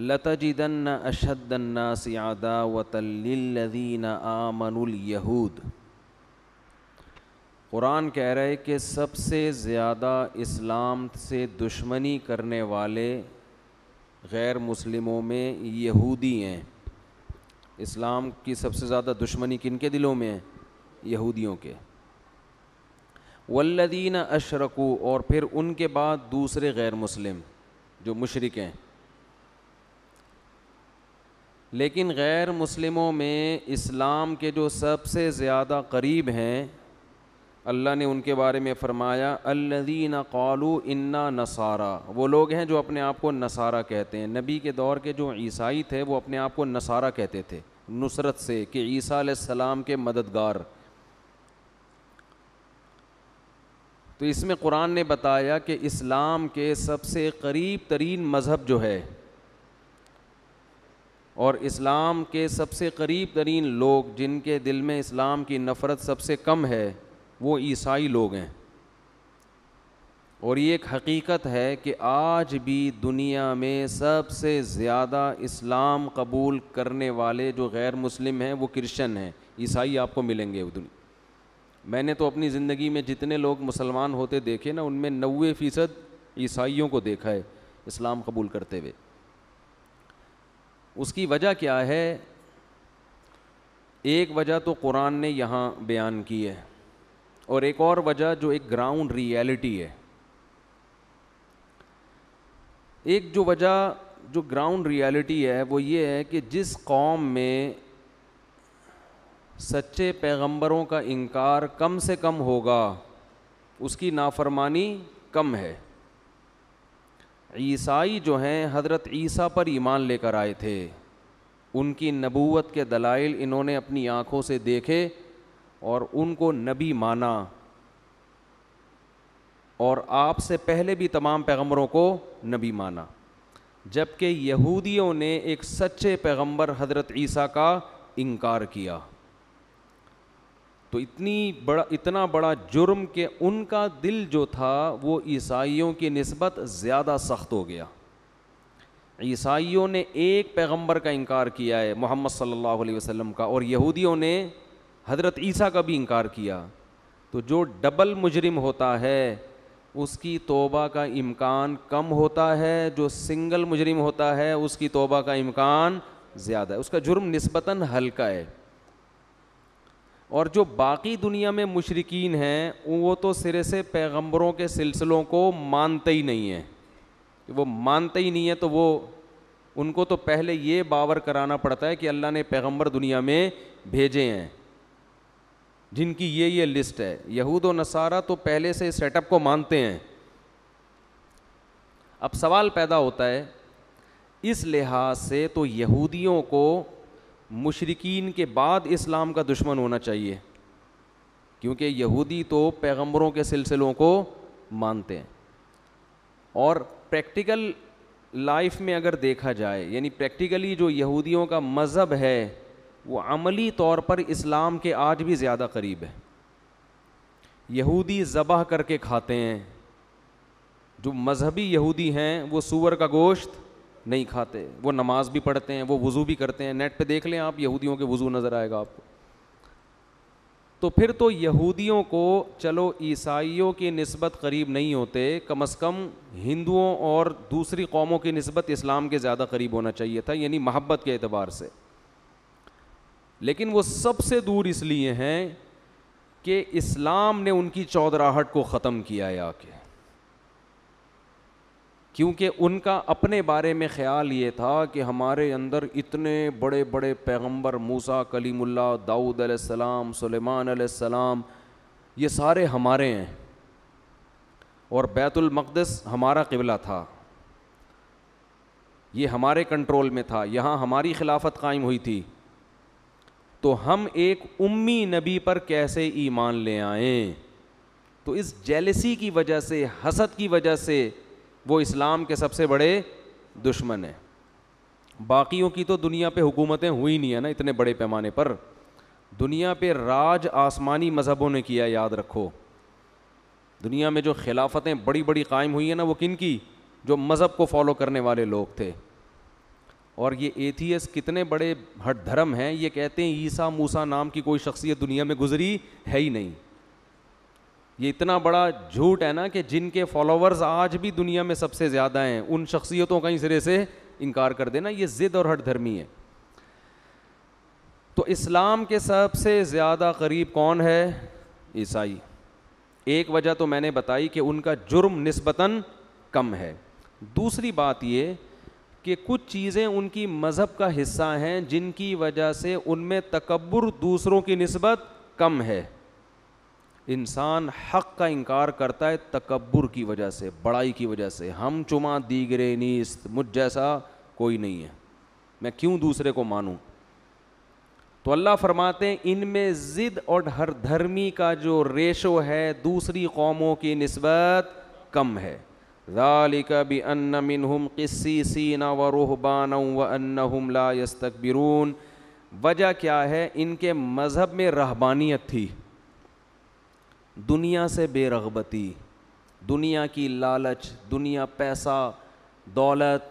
लतजदन अशदन्ना सियादा वतल्लिल्लदीन आमनूद कुरान कह रहे कि सबसे ज़्यादा इस्लाम से दुश्मनी करने वाले गैर मुस्लिमों में यहूदी हैं इस्लाम की सबसे ज़्यादा दुश्मनी किन के दिलों में है यहूदियों के वल्लदीन अशरकू और फिर उनके बाद दूसरे गैर मुस्लिम जो मशरक हैं लेकिन गैर मुस्लिमों में इस्लाम के जो सबसे ज़्यादा करीब हैं अल्लाह ने उनके बारे में फ़रमाया अल्लदीन कालू इन्ना नसारा वो लोग हैं जो अपने आप को नसारा कहते हैं नबी के दौर के जो ईसाई थे वो अपने आप को नसारा कहते थे नुसरत से कि ईसा सलाम के मददगार तो इसमें कुरान ने बताया कि इस्लाम के सबसे करीब तरीन मज़हब जो है और इस्लाम के सबसे करीब तरीन लोग जिनके दिल में इस्लाम की नफ़रत सबसे कम है वो ईसाई लोग हैं और ये एक हकीकत है कि आज भी दुनिया में सबसे ज़्यादा इस्लाम कबूल करने वाले जो गैर मुस्लिम हैं वो क्रिश्चन हैं ईसाई आपको मिलेंगे दुनिया मैंने तो अपनी ज़िंदगी में जितने लोग मुसलमान होते देखे ना उनमें नबे फ़ीसद ईसाइयों को देखा है इस्लाम कबूल करते हुए उसकी वजह क्या है एक वजह तो कुरान ने यहाँ बयान की है और एक और वजह जो एक ग्राउंड रियलिटी है एक जो वजह जो ग्राउंड रियलिटी है वो ये है कि जिस कौम में सच्चे पैगंबरों का इनकार कम से कम होगा उसकी नाफरमानी कम है ईसाई जो हैं हज़रत ईसा पर ईमान लेकर आए थे उनकी नबूवत के दलाइल इन्होंने अपनी आँखों से देखे और उनको नबी माना और आपसे पहले भी तमाम पैगम्बरों को नबी माना जबकि यहूदियों ने एक सच्चे पैगम्बर हज़रत ईसा का इनकार किया तो इतनी बड़ा इतना बड़ा जुर्म के उनका दिल जो था वो ईसाइयों की नस्बत ज़्यादा सख्त हो गया ईसाइयों ने एक पैगंबर का इनकार किया है मोहम्मद सल्लल्लाहु अलैहि वसल्लम का और यहूदियों ने हज़रत ईसा का भी इनकार किया तो जो डबल मुजरिम होता है उसकी तोबा का इम्कान कम होता है जो सिंगल मुजरिम होता है उसकी तोबा का इम्कान ज़्यादा है उसका जुर्म नस्बता हल्का है और जो बाकी दुनिया में मुशरकिन हैं वो तो सिरे से पैगंबरों के सिलसिलों को मानते ही नहीं हैं वो मानते ही नहीं है तो वो उनको तो पहले ये बावर कराना पड़ता है कि अल्लाह ने पैगंबर दुनिया में भेजे हैं जिनकी ये ये लिस्ट है यहूद और नसारा तो पहले से इस सेटअप को मानते हैं अब सवाल पैदा होता है इस लिहाज से तो यहूदियों को मुशरकिन के बाद इस्लाम का दुश्मन होना चाहिए क्योंकि यहूदी तो पैगम्बरों के सिलसिलों को मानते हैं और प्रैक्टिकल लाइफ में अगर देखा जाए यानी प्रैक्टिकली जो यहूदियों का मज़हब है वो अमली तौर पर इस्लाम के आज भी ज़्यादा करीब है यहूदी ज़बह करके खाते हैं जो मजहबी यहूदी हैं वो सूअर का गोश्त नहीं खाते वो नमाज भी पढ़ते हैं वो वज़ू भी करते हैं नेट पे देख लें आप यहूदियों के वज़ू नज़र आएगा आपको तो फिर तो यहूदियों को चलो ईसाइयों की नस्बत करीब नहीं होते कम अज़ कम हिंदुओं और दूसरी कौमों की नस्बत इस्लाम के ज़्यादा करीब होना चाहिए था यानी महब्बत के अतबार से लेकिन वो सबसे दूर इसलिए हैं कि इस्लाम ने उनकी चौधराहट को ख़त्म किया है आके क्योंकि उनका अपने बारे में ख्याल ये था कि हमारे अंदर इतने बड़े बड़े पैगंबर मूसा कलीमुल्ला दाऊद अलैहिस्सलाम सुलेमान अलैहिस्सलाम ये सारे हमारे हैं और बैतुल मक़दस हमारा किबला था ये हमारे कंट्रोल में था यहाँ हमारी खिलाफत कायम हुई थी तो हम एक उम्मी नबी पर कैसे ईमान ले आएं तो इस जेलसी की वजह से हसद की वजह से वो इस्लाम के सबसे बड़े दुश्मन हैं बाकियों की तो दुनिया पे हुकूमतें हुई नहीं है ना इतने बड़े पैमाने पर दुनिया पे राज आसमानी मज़हबों ने किया याद रखो दुनिया में जो खिलाफतें बड़ी बड़ी कायम हुई हैं ना वो किन की जो मज़हब को फॉलो करने वाले लोग थे और ये एथियस कितने बड़े हट धर्म हैं ये कहते हैं ईसा मूसा नाम की कोई शख्सियत दुनिया में गुजरी है ही नहीं ये इतना बड़ा झूठ है ना कि जिनके फॉलोअर्स आज भी दुनिया में सबसे ज़्यादा हैं उन शख्सियतों का ही सिरे से इनकार कर देना ये ज़िद और हट धर्मी है तो इस्लाम के सबसे ज़्यादा करीब कौन है ईसाई एक वजह तो मैंने बताई कि उनका जुर्म नस्बता कम है दूसरी बात ये कि कुछ चीज़ें उनकी मज़हब का हिस्सा हैं जिनकी वजह से उनमें तकबर दूसरों की नस्बत कम है इंसान हक का इनकार करता है तकबर की वजह से बड़ाई की वजह से हम चुमा दीगरे नीस्त मुझ जैसा कोई नहीं है मैं क्यों दूसरे को मानूं तो अल्लाह फरमाते हैं इनमें ज़िद और हर धर्मी का जो रेशो है दूसरी कौमों की नस्बत कम है ज़ालिका भी अन्न मिनहुम क़िस्सीसीना व रुहबान व अन्नहुम ला यस्तकबिरून वजह क्या है इनके मज़हब में रहबानियत थी दुनिया से बेरगबती दुनिया की लालच दुनिया पैसा दौलत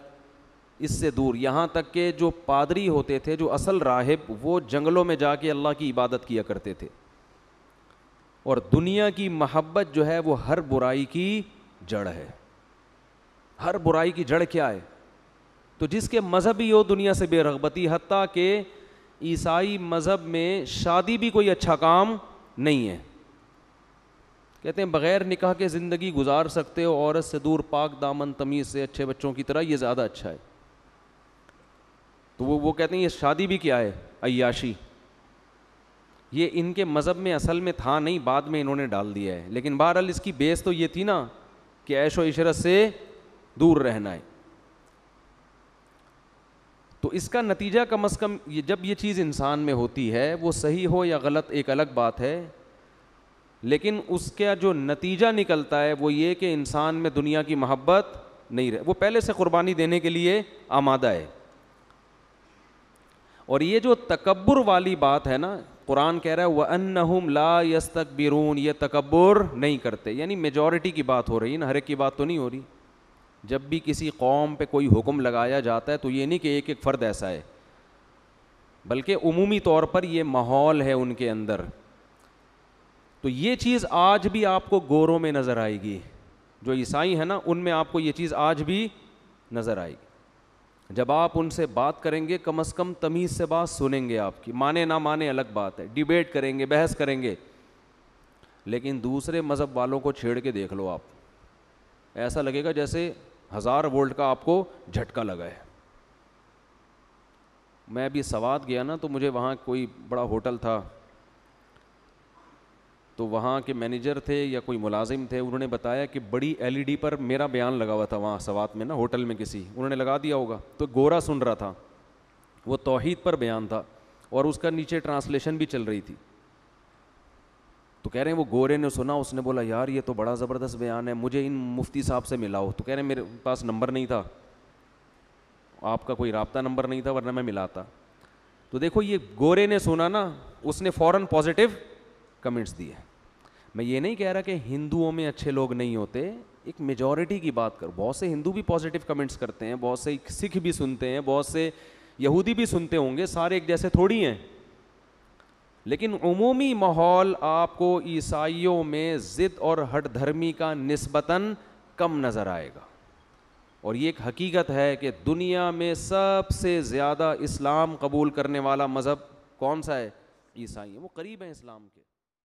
इससे दूर यहाँ तक के जो पादरी होते थे जो असल राहिब वो जंगलों में जाके अल्लाह की इबादत किया करते थे और दुनिया की महब्बत जो है वो हर बुराई की जड़ है हर बुराई की जड़ क्या है तो जिसके ही हो दुनिया से बेरगबती हती के ईसाई मज़हब में शादी भी कोई अच्छा काम नहीं है कहते हैं बग़ैर निकाह के ज़िंदगी गुजार सकते हो औरत से दूर पाक दामन तमीज़ से अच्छे बच्चों की तरह ये ज़्यादा अच्छा है तो वो वो कहते हैं ये शादी भी क्या है अयाशी ये इनके मज़हब में असल में था नहीं बाद में इन्होंने डाल दिया है लेकिन बहरहाल इसकी बेस तो ये थी ना कि ऐश व इशरत से दूर रहना है तो इसका नतीजा कम अज़ कम ये जब ये चीज़ इंसान में होती है वो सही हो या गलत एक अलग बात है लेकिन उसका जो नतीजा निकलता है वो ये कि इंसान में दुनिया की मोहब्बत नहीं रहे वो पहले से कुर्बानी देने के लिए आमादा है और ये जो तकबर वाली बात है ना कुरान कह रहा है वह अनहुम ला यस बिरून ये तकबर नहीं करते यानी मेजॉरिटी की बात हो रही है ना हर एक की बात तो नहीं हो रही जब भी किसी कौम पे कोई हुक्म लगाया जाता है तो ये नहीं कि एक एक फ़र्द ऐसा है बल्कि अमूमी तौर पर ये माहौल है उनके अंदर तो ये चीज़ आज भी आपको गोरों में नज़र आएगी जो ईसाई है ना उनमें आपको ये चीज़ आज भी नज़र आएगी जब आप उनसे बात करेंगे कम अज़ कम तमीज़ से बात सुनेंगे आपकी माने ना माने अलग बात है डिबेट करेंगे बहस करेंगे लेकिन दूसरे मज़हब वालों को छेड़ के देख लो आप ऐसा लगेगा जैसे हज़ार वोल्ट का आपको झटका लगा है मैं अभी सवाद गया ना तो मुझे वहाँ कोई बड़ा होटल था तो वहाँ के मैनेजर थे या कोई मुलाजिम थे उन्होंने बताया कि बड़ी एलईडी e पर मेरा बयान लगा हुआ था वहाँ सवात में ना होटल में किसी उन्होंने लगा दिया होगा तो गोरा सुन रहा था वो तोहहीद पर बयान था और उसका नीचे ट्रांसलेशन भी चल रही थी तो कह रहे हैं वो गोरे ने सुना उसने बोला यार ये तो बड़ा ज़बरदस्त बयान है मुझे इन मुफ्ती साहब से मिलाओ तो कह रहे मेरे पास नंबर नहीं था आपका कोई रबता नंबर नहीं था वरना मैं मिलाता तो देखो ये गोरे ने सुना ना उसने फ़ौरन पॉजिटिव कमेंट्स दिए मैं ये नहीं कह रहा कि हिंदुओं में अच्छे लोग नहीं होते एक मेजॉरिटी की बात करो बहुत से हिंदू भी पॉजिटिव कमेंट्स करते हैं बहुत से सिख भी सुनते हैं बहुत से यहूदी भी सुनते होंगे सारे एक जैसे थोड़ी हैं लेकिन उमूमी माहौल आपको ईसाइयों में ज़िद और हट धर्मी का नस्बता कम नज़र आएगा और ये एक हकीकत है कि दुनिया में सबसे ज़्यादा इस्लाम कबूल करने वाला मज़हब कौन सा है ईसाई है वो करीब हैं इस्लाम के